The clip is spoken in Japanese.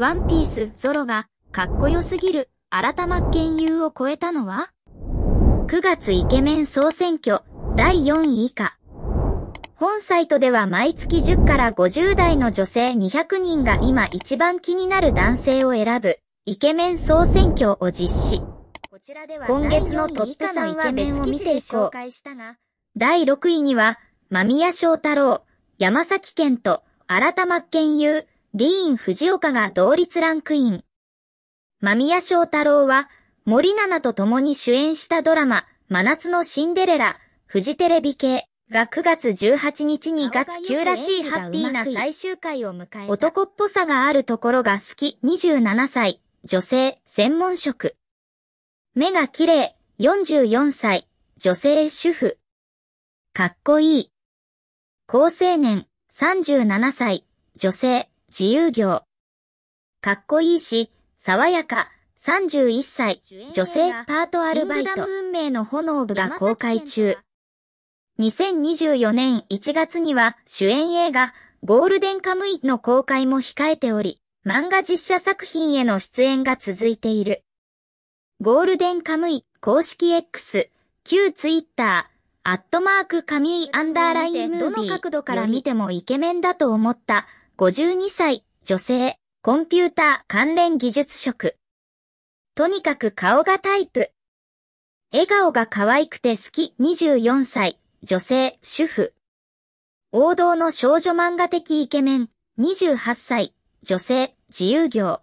ワンピース、ゾロが、かっこよすぎる、改ま研究を超えたのは ?9 月イケメン総選挙、第4位以下。本サイトでは毎月10から50代の女性200人が今一番気になる男性を選ぶ、イケメン総選挙を実施。今月のトップ3イケメンを見ていこう。第6位には、間宮祥太郎、山崎健と、新田真剣佑、ディーン・フジオカが同率ランクイン。間宮祥太郎は、森七と共に主演したドラマ、真夏のシンデレラ、フジテレビ系が9月18日に月9らしいハッピーな最終回を迎え男っぽさがあるところが好き、27歳、女性、専門職。目が綺麗、44歳、女性主婦。かっこいい。高青年、37歳、女性、自由業。かっこいいし、爽やか、31歳、女性パートアルバイト。運命の炎部が公開中。2024年1月には主演映画、ゴールデンカムイの公開も控えており、漫画実写作品への出演が続いている。ゴールデンカムイ公式 X、旧ツイッター、アットマークカミイアンダーラインムービーどの角度から見てもイケメンだと思った52歳、女性、コンピューター関連技術職。とにかく顔がタイプ。笑顔が可愛くて好き24歳、女性、主婦。王道の少女漫画的イケメン28歳、女性、自由業。